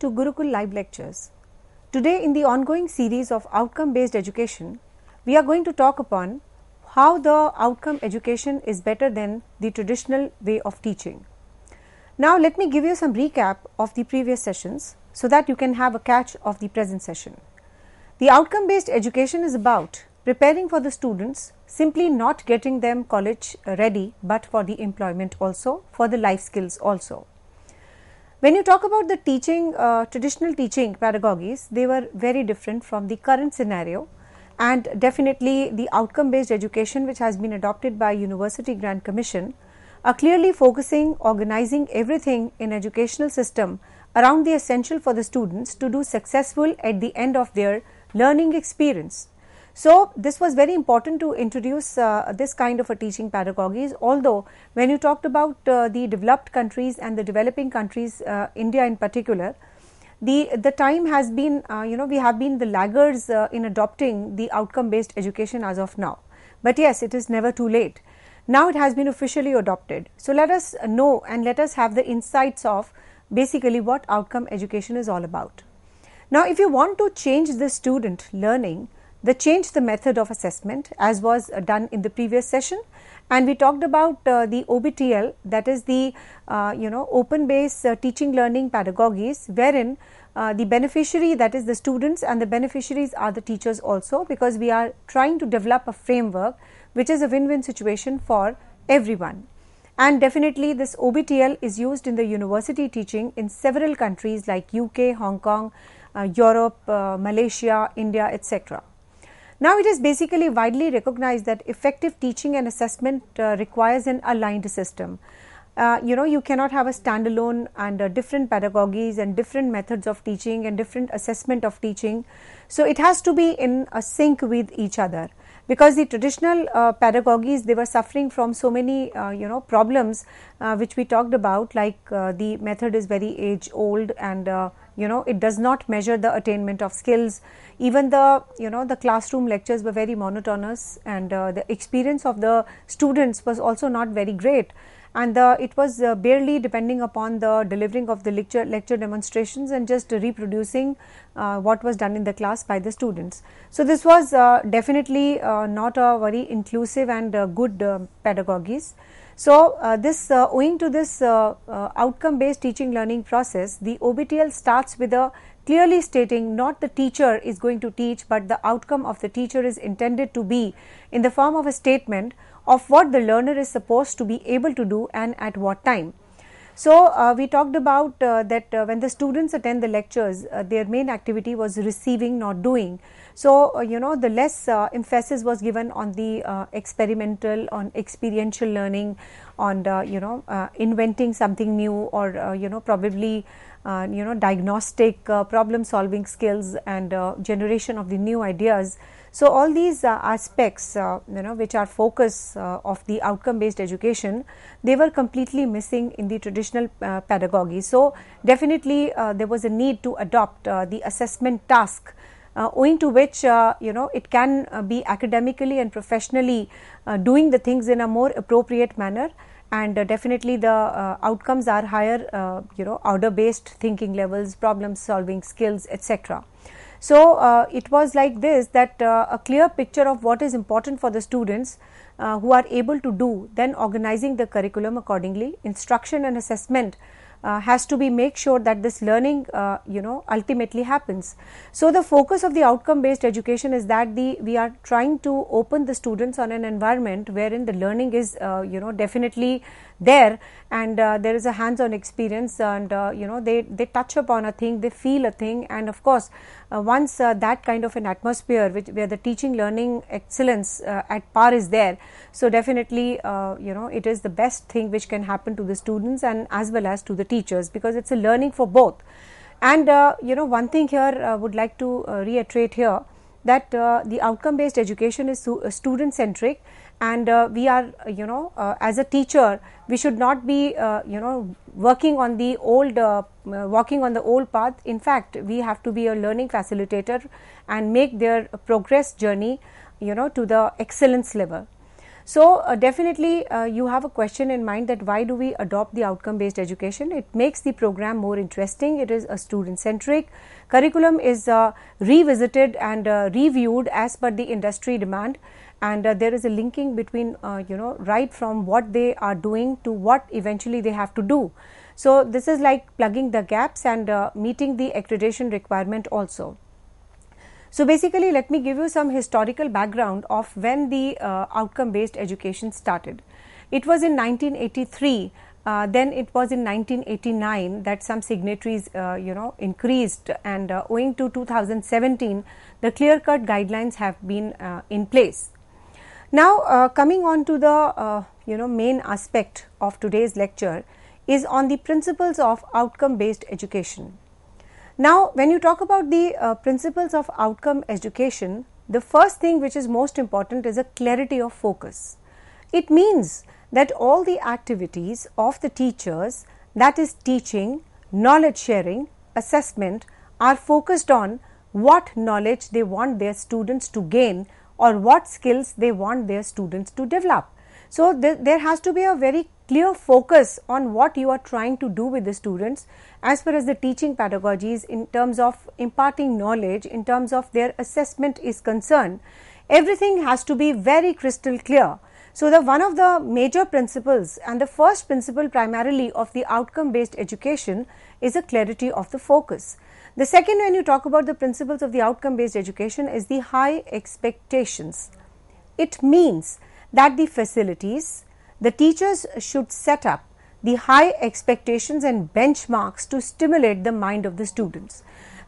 to Gurukul Live Lectures. Today, in the ongoing series of outcome based education, we are going to talk upon how the outcome education is better than the traditional way of teaching. Now, let me give you some recap of the previous sessions so that you can have a catch of the present session. The outcome based education is about preparing for the students, simply not getting them college ready, but for the employment also, for the life skills also. When you talk about the teaching, uh, traditional teaching pedagogies, they were very different from the current scenario and definitely the outcome based education which has been adopted by University Grant Commission are clearly focusing organizing everything in educational system around the essential for the students to do successful at the end of their learning experience. So, this was very important to introduce uh, this kind of a teaching pedagogies although when you talked about uh, the developed countries and the developing countries uh, India in particular the the time has been uh, you know we have been the laggards uh, in adopting the outcome based education as of now but yes it is never too late now it has been officially adopted so let us know and let us have the insights of basically what outcome education is all about now if you want to change the student learning the change the method of assessment as was uh, done in the previous session and we talked about uh, the OBTL that is the uh, you know open based uh, teaching learning pedagogies wherein uh, the beneficiary that is the students and the beneficiaries are the teachers also because we are trying to develop a framework which is a win-win situation for everyone. And definitely this OBTL is used in the university teaching in several countries like UK, Hong Kong, uh, Europe, Malaysia, India etc. Now, it is basically widely recognized that effective teaching and assessment uh, requires an aligned system. Uh, you know, you cannot have a standalone and uh, different pedagogies and different methods of teaching and different assessment of teaching. So, it has to be in a sync with each other because the traditional uh, pedagogies they were suffering from so many uh, you know problems uh, which we talked about like uh, the method is very age old and uh, you know it does not measure the attainment of skills even the you know the classroom lectures were very monotonous and uh, the experience of the students was also not very great and the, it was uh, barely depending upon the delivering of the lecture lecture demonstrations and just reproducing uh, what was done in the class by the students so this was uh, definitely uh, not a very inclusive and uh, good pedagogies so, uh, this uh, owing to this uh, uh outcome based teaching learning process, the OBTL starts with a clearly stating not the teacher is going to teach, but the outcome of the teacher is intended to be in the form of a statement of what the learner is supposed to be able to do and at what time. So, uh, we talked about uh, that uh, when the students attend the lectures, uh, their main activity was receiving, not doing. So, uh, you know, the less uh, emphasis was given on the experimental, on experiential learning, on, the, you know, inventing something new or, you know, probably, you know, diagnostic problem solving skills and generation of the new ideas. So, all these uh, aspects uh, you know which are focus uh, of the outcome based education they were completely missing in the traditional pedagogy. So, definitely there was a need to adopt the assessment task uh, owing to which uh, you know it can uh, be academically and professionally doing the things in a more appropriate manner and definitely the outcomes are higher you know order based thinking levels problem solving skills etc so, uh, it was like this that uh, a clear picture of what is important for the students uh, who are able to do then organizing the curriculum accordingly instruction and assessment uh, has to be make sure that this learning uh, you know ultimately happens. So, the focus of the outcome based education is that the we are trying to open the students on an environment wherein the learning is uh, you know definitely there and there is a hands on experience and you know they, they touch upon a thing they feel a thing and of course uh, once uh, that kind of an atmosphere which where the teaching learning excellence uh, at par is there so definitely uh, you know it is the best thing which can happen to the students and as well as to the teachers because it's a learning for both and uh, you know one thing here i uh, would like to reiterate here that the outcome based education is student centric and uh, we are uh, you know uh, as a teacher we should not be uh, you know working on the old uh, uh, walking on the old path in fact we have to be a learning facilitator and make their progress journey you know to the excellence level so definitely you have a question in mind that why do we adopt the outcome based education it makes the program more interesting it is a student centric curriculum is revisited and reviewed as per the industry demand and uh, there is a linking between uh, you know right from what they are doing to what eventually they have to do so this is like plugging the gaps and uh, meeting the accreditation requirement also so basically let me give you some historical background of when the uh, outcome based education started it was in 1983 uh, then it was in 1989 that some signatories uh, you know increased and uh, owing to 2017 the clear cut guidelines have been uh, in place now, uh, coming on to the uh, you know main aspect of today's lecture is on the principles of outcome based education. Now, when you talk about the uh, principles of outcome education, the first thing which is most important is a clarity of focus. It means that all the activities of the teachers that is teaching, knowledge sharing, assessment are focused on what knowledge they want their students to gain or what skills they want their students to develop. So, th- there has to be a very clear focus on what you are trying to do with the students as far as the teaching pedagogies in terms of imparting knowledge, in terms of their assessment is concerned. Everything has to be very crystal clear. So, the one of the major principles and the first principle primarily of the outcome based education is a clarity of the focus. The second, when you talk about the principles of the outcome based education, is the high expectations. It means that the facilities, the teachers should set up the high expectations and benchmarks to stimulate the mind of the students.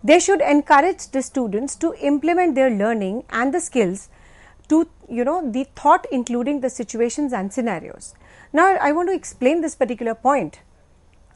They should encourage the students to implement their learning and the skills to you know the thought including the situations and scenarios. Now, I want to explain this particular point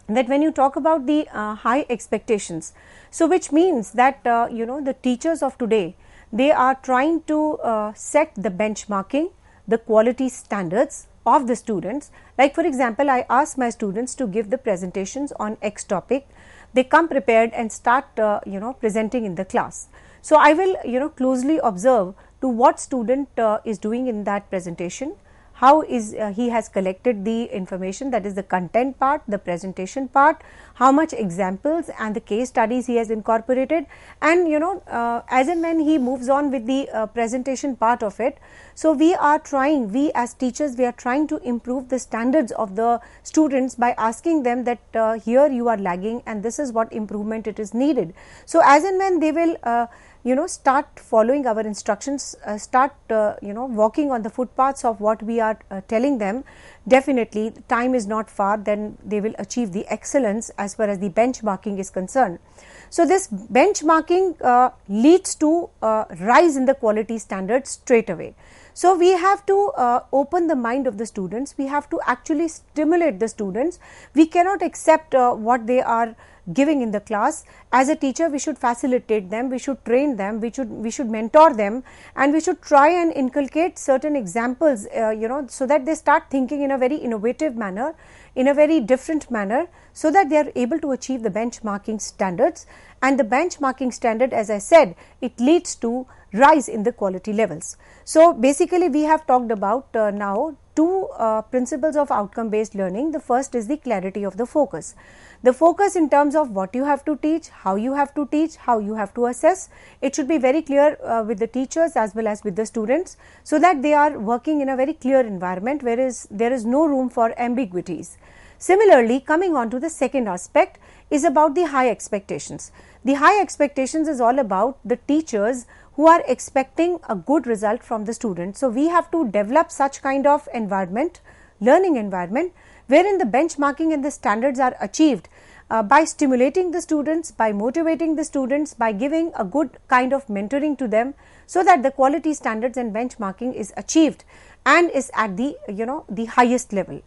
that when you talk about the uh, high expectations so which means that uh, you know the teachers of today they are trying to uh, set the benchmarking the quality standards of the students like for example i ask my students to give the presentations on x topic they come prepared and start uh, you know presenting in the class so i will you know closely observe to what student uh, is doing in that presentation how is uh, he has collected the information that is the content part, the presentation part, how much examples and the case studies he has incorporated and you know uh, as and when he moves on with the uh, presentation part of it. So, we are trying we as teachers we are trying to improve the standards of the students by asking them that uh, here you are lagging and this is what improvement it is needed. So, as and when they will uh, you know start following our instructions uh, start uh, you know walking on the footpaths of what we are uh, telling them definitely time is not far then they will achieve the excellence as far as the benchmarking is concerned so this benchmarking uh, leads to uh, rise in the quality standards straight away so we have to uh, open the mind of the students we have to actually stimulate the students we cannot accept what they are giving in the class as a teacher we should facilitate them we should train them we should we should mentor them and we should try and inculcate certain examples uh, you know so that they start thinking in a very innovative manner in a very different manner so that they are able to achieve the benchmarking standards and the benchmarking standard as i said it leads to rise in the quality levels. So, basically we have talked about uh, now two uh, principles of outcome based learning. The first is the clarity of the focus. The focus in terms of what you have to teach, how you have to teach, how you have to assess. It should be very clear uh, with the teachers as well as with the students so that they are working in a very clear environment where is there is no room for ambiguities. Similarly, coming on to the second aspect is about the high expectations. The high expectations is all about the teachers who are expecting a good result from the student. So, we have to develop such kind of environment, learning environment, wherein the benchmarking and the standards are achieved uh, by stimulating the students, by motivating the students, by giving a good kind of mentoring to them so that the quality standards and benchmarking is achieved and is at the you know the highest level.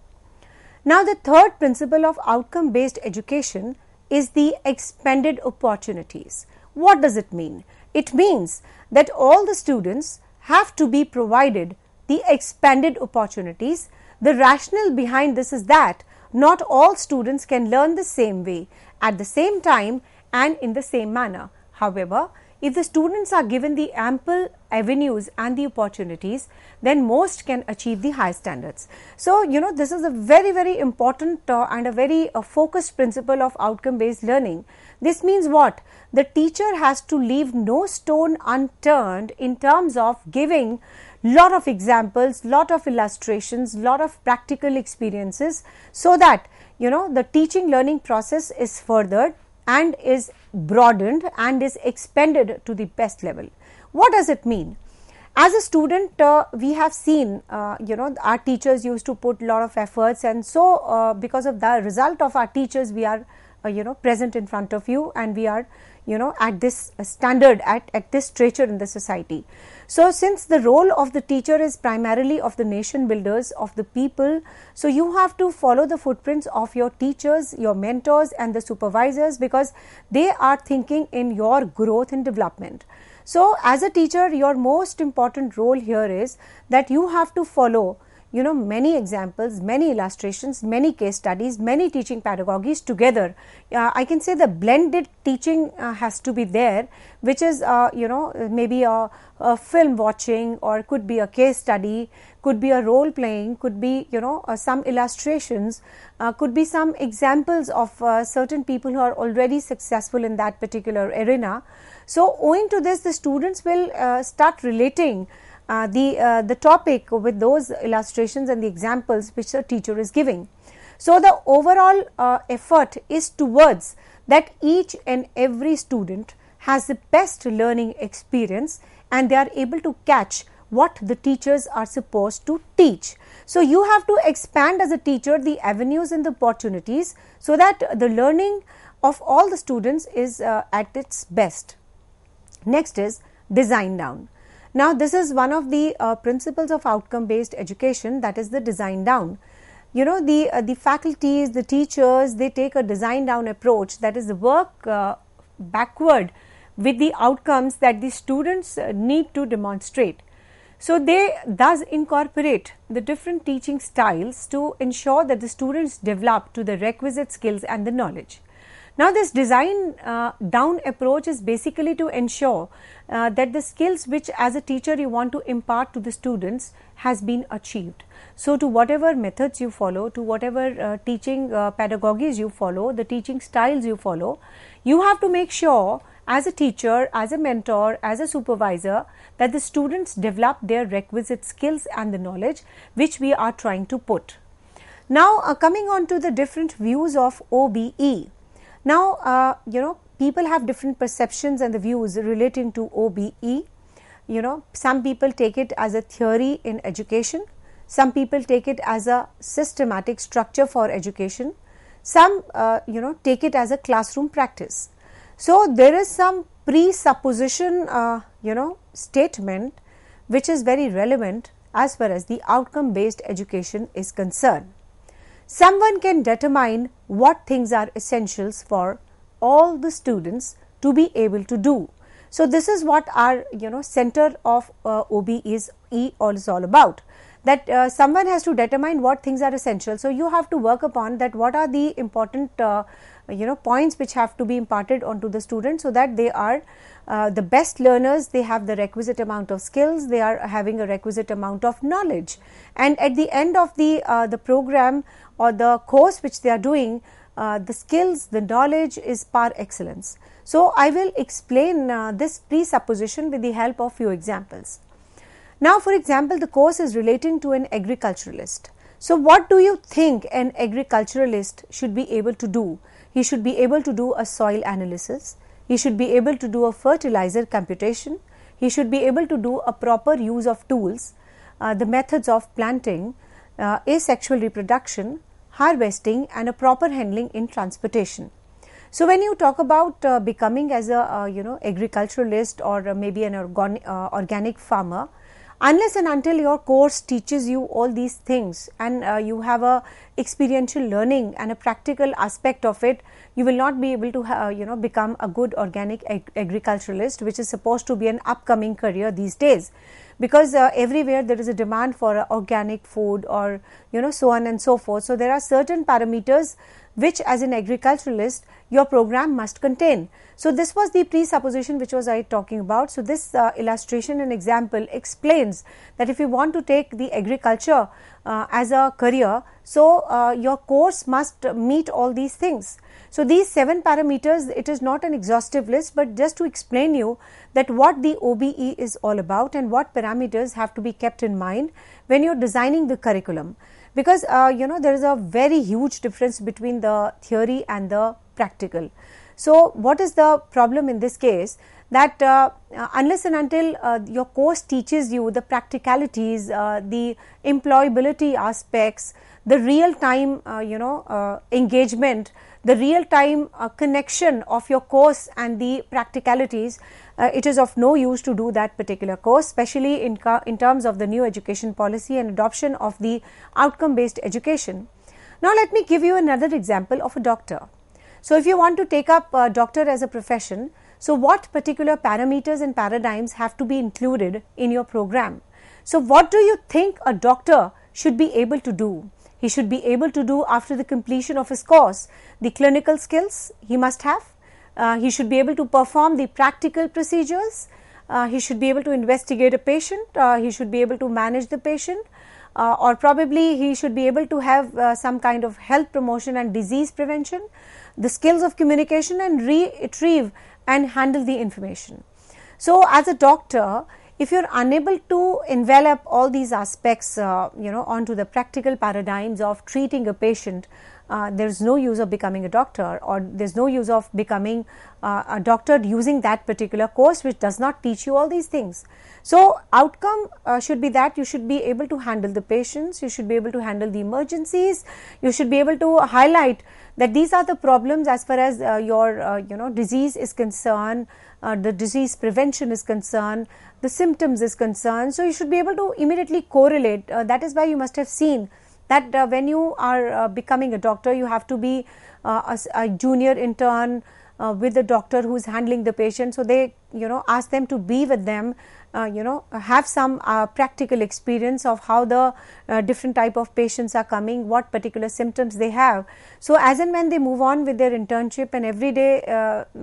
Now, the third principle of outcome based education is the expanded opportunities. What does it mean? It means that all the students have to be provided the expanded opportunities. The rationale behind this is that not all students can learn the same way at the same time and in the same manner. However, if the students are given the ample avenues and the opportunities, then most can achieve the high standards. So, you know, this is a very, very important uh, and a very uh, focused principle of outcome based learning. This means what? The teacher has to leave no stone unturned in terms of giving lot of examples, lot of illustrations, lot of practical experiences so that, you know, the teaching learning process is furthered and is broadened and is expanded to the best level. What does it mean? As a student, uh, we have seen, uh, you know, our teachers used to put lot of efforts, and so uh, because of the result of our teachers, we are uh, you know present in front of you and we are you know at this standard at, at this stature in the society. So, since the role of the teacher is primarily of the nation builders of the people, so you have to follow the footprints of your teachers, your mentors and the supervisors because they are thinking in your growth and development. So, as a teacher your most important role here is that you have to follow you know many examples many illustrations many case studies many teaching pedagogies together uh, i can say the blended teaching uh, has to be there which is uh, you know maybe a, a, film watching or could be a case study could be a role playing could be you know uh, some illustrations uh, could be some examples of uh, certain people who are already successful in that particular arena so owing to this the students will start relating uh, the, uh, the topic with those illustrations and the examples which the teacher is giving. So, the overall uh, effort is towards that each and every student has the best learning experience and they are able to catch what the teachers are supposed to teach. So, you have to expand as a teacher the avenues and the opportunities so that the learning of all the students is uh, at its best. Next is design down. Now, this is one of the uh, principles of outcome based education that is the design down. You know, the, uh, the faculties, the teachers, they take a design down approach that is work uh, backward with the outcomes that the students uh, need to demonstrate. So, they thus incorporate the different teaching styles to ensure that the students develop to the requisite skills and the knowledge. Now, this design uh, down approach is basically to ensure uh, that the skills which as a teacher you want to impart to the students has been achieved. So, to whatever methods you follow, to whatever uh, teaching uh, pedagogies you follow, the teaching styles you follow, you have to make sure as a teacher, as a mentor, as a supervisor that the students develop their requisite skills and the knowledge which we are trying to put. Now, uh, coming on to the different views of OBE. Now, uh, you know, people have different perceptions and the views relating to OBE. You know, some people take it as a theory in education, some people take it as a systematic structure for education, some, uh, you know, take it as a classroom practice. So, there is some presupposition, uh, you know, statement which is very relevant as far as the outcome based education is concerned. Someone can determine what things are essentials for all the students to be able to do. So, this is what our you know center of uh, OB is E all is all about that uh, someone has to determine what things are essential. So, you have to work upon that what are the important uh, you know points which have to be imparted onto the student so that they are uh, the best learners they have the requisite amount of skills they are having a requisite amount of knowledge and at the end of the uh, the program or the course which they are doing uh, the skills the knowledge is par excellence so i will explain uh, this presupposition with the help of few examples now for example the course is relating to an agriculturalist so what do you think an agriculturalist should be able to do he should be able to do a soil analysis. He should be able to do a fertilizer computation. He should be able to do a proper use of tools, uh, the methods of planting, uh, asexual reproduction, harvesting, and a proper handling in transportation. So when you talk about uh, becoming as a uh, you know agriculturalist or uh, maybe an organ- uh, organic farmer, unless and until your course teaches you all these things and uh, you have a experiential learning and a practical aspect of it you will not be able to uh, you know become a good organic ag- agriculturalist which is supposed to be an upcoming career these days because uh, everywhere there is a demand for uh, organic food or you know so on and so forth so there are certain parameters which as an agriculturalist your program must contain so this was the presupposition which was i talking about so this uh, illustration and example explains that if you want to take the agriculture uh, as a career so uh, your course must meet all these things so these seven parameters, it is not an exhaustive list, but just to explain you that what the OBE is all about and what parameters have to be kept in mind when you're designing the curriculum. Because uh, you know there is a very huge difference between the theory and the practical. So what is the problem in this case? that uh, uh, unless and until uh, your course teaches you the practicalities, uh, the employability aspects, the real time uh, you know uh, engagement, the real time connection of your course and the practicalities, it is of no use to do that particular course, especially in, in terms of the new education policy and adoption of the outcome based education. Now, let me give you another example of a doctor. So, if you want to take up a doctor as a profession, so, what particular parameters and paradigms have to be included in your program? So, what do you think a doctor should be able to do? He should be able to do after the completion of his course the clinical skills he must have, uh, he should be able to perform the practical procedures, uh, he should be able to investigate a patient, uh, he should be able to manage the patient. Uh, or probably he should be able to have uh, some kind of health promotion and disease prevention, the skills of communication and retrieve and handle the information. So, as a doctor, if you're unable to envelop all these aspects, uh, you know, onto the practical paradigms of treating a patient uh, there is no use of becoming a doctor or there is no use of becoming uh, a doctor using that particular course which does not teach you all these things. So, outcome uh, should be that you should be able to handle the patients, you should be able to handle the emergencies, you should be able to highlight that these are the problems as far as uh, your uh, you know disease is concerned, the disease prevention is concerned, the symptoms is concerned. So, you should be able to immediately correlate that is why you must have seen that uh, when you are uh, becoming a doctor you have to be uh, a, a, junior intern uh, with a doctor who's handling the patient so they you know ask them to be with them uh, you know have some uh, practical experience of how the different type of patients are coming what particular symptoms they have so as and when they move on with their internship and every day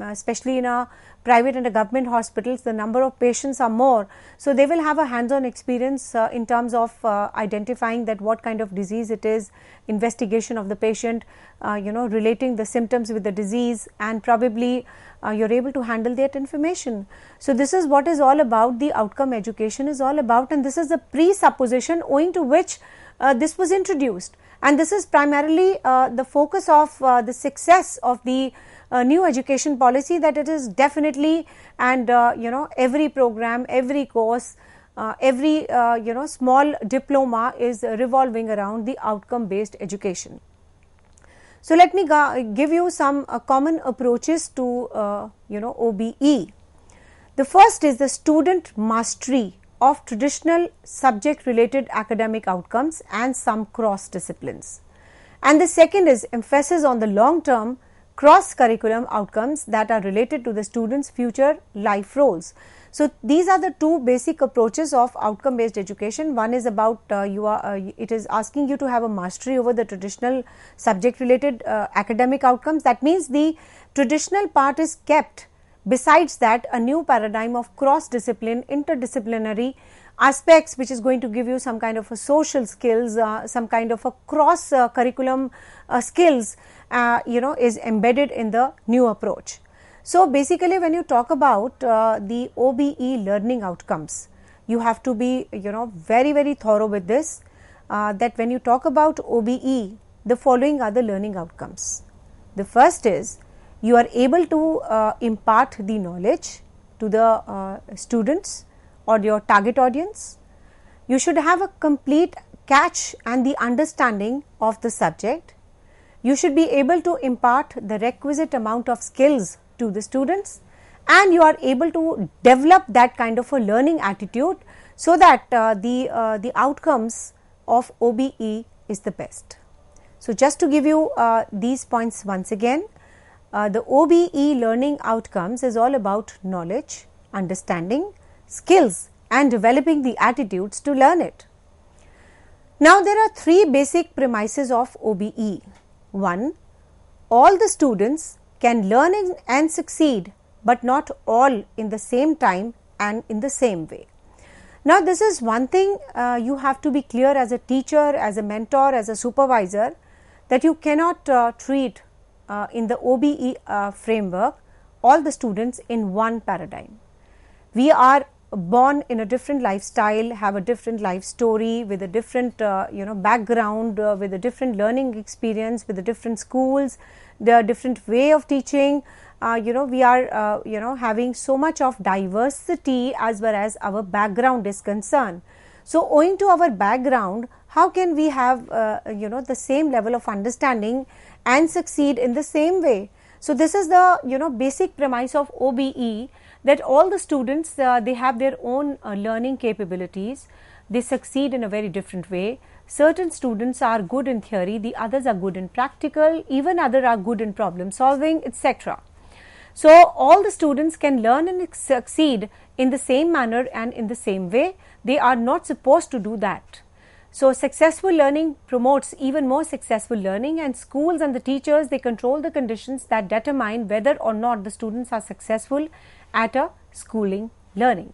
especially in a private and government hospitals, the number of patients are more. So they will have a hands-on experience uh, in terms of uh, identifying that what kind of disease it is, investigation of the patient, uh, you know, relating the symptoms with the disease and probably uh, you're able to handle that information. So this is what is all about the outcome education is all about and this is the presupposition owing to which uh, this was introduced. And this is primarily uh, the focus of the success of the a new education policy that it is definitely and uh, you know every program, every course, uh, every uh, you know small diploma is revolving around the outcome based education. So, let me give you some uh, common approaches to uh, you know OBE. The first is the student mastery of traditional subject related academic outcomes and some cross disciplines. And the second is emphasis on the long term cross curriculum outcomes that are related to the students future life roles. So, these are the two basic approaches of outcome based education. One is about uh, you are uh, it is asking you to have a mastery over the traditional subject related uh, academic outcomes. That means, the traditional part is kept. Besides that, a new paradigm of cross discipline, interdisciplinary aspects which is going to give you some kind of a social skills, uh, some kind of a cross uh, curriculum uh, skills uh, you know is embedded in the new approach. So, basically when you talk about uh, the OBE learning outcomes, you have to be you know very very thorough with this uh, that when you talk about OBE, the following are the learning outcomes. The first is you are able to uh, impart the knowledge to the uh, students or your target audience. You should have a complete catch and the understanding of the subject you should be able to impart the requisite amount of skills to the students and you are able to develop that kind of a learning attitude so that uh, the, uh, the outcomes of OBE is the best. So, just to give you uh, these points once again, uh, the OBE learning outcomes is all about knowledge, understanding, skills and developing the attitudes to learn it. Now, there are three basic premises of OBE. 1. All the students can learn and succeed, but not all in the same time and in the same way. Now, this is one thing uh, you have to be clear as a teacher, as a mentor, as a supervisor that you cannot uh, treat uh, in the OBE uh, framework all the students in one paradigm. We are born in a different lifestyle, have a different life story, with a different uh, you know background, uh, with a different learning experience, with the different schools, the different way of teaching. Uh, you know we are uh, you know having so much of diversity as well as our background is concerned. So owing to our background, how can we have uh, you know the same level of understanding and succeed in the same way? So this is the you know basic premise of OBE that all the students uh, they have their own uh, learning capabilities they succeed in a very different way certain students are good in theory the others are good in practical even other are good in problem solving etc so all the students can learn and succeed in the same manner and in the same way they are not supposed to do that so successful learning promotes even more successful learning and schools and the teachers they control the conditions that determine whether or not the students are successful at a schooling learning.